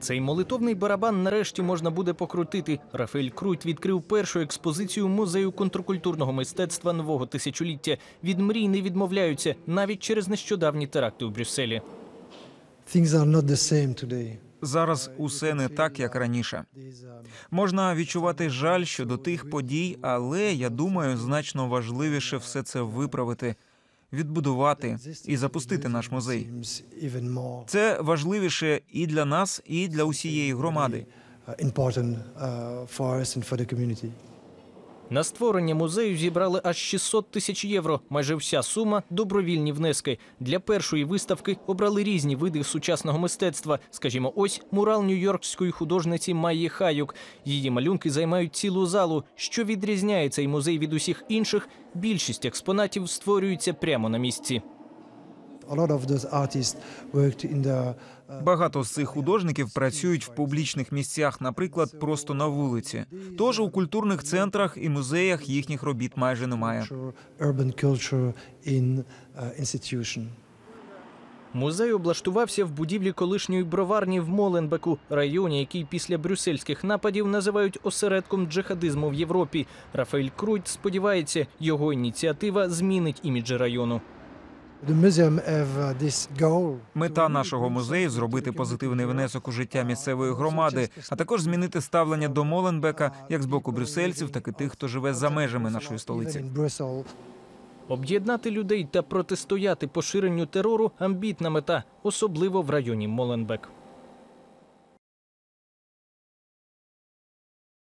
Цей молитовний барабан нарешті можна буде покрутити. Рафель Круть відкрив першу експозицію музею контркультурного мистецтва нового тисячоліття. Від мрій не відмовляються навіть через нещодавні теракти у Брюсселі. Зараз усе не так, як раніше. Можна відчувати жаль щодо тих подій, але я думаю, значно важливіше все це виправити відбудувати і запустити наш музей. Це важливіше і для нас, і для усієї громади. На створення музею зібрали аж 600 тисяч євро. Майже вся сума добровільні внески. Для першої виставки обрали різні види сучасного мистецтва. Скажімо, ось мурал нью-йоркської художниці Майї Хаюк. Її малюнки займають цілу залу. Що відрізняє цей музей від усіх інших? Більшість експонатів створюється прямо на місці. Uh, Багато з цих художників працюють в публічних місцях, наприклад, просто на вулиці. Тож у культурних центрах і музеях їхніх робіт майже немає. Uh, Музей облаштувався в будівлі колишньої броварні в Моленбеку, районі, який після брюссельських нападів називають осередком джихадизму в Європі. Рафаель Круть сподівається, його ініціатива змінить імідж району. Uh, мета нашого музею зробити позитивний внесок у життя місцевої громади, а також змінити ставлення до Моленбека як з боку брюссельців, так і тих, хто живе за межами нашої столиці. Об'єднати людей та протистояти поширенню терору амбітна мета, особливо в районі Моленбек.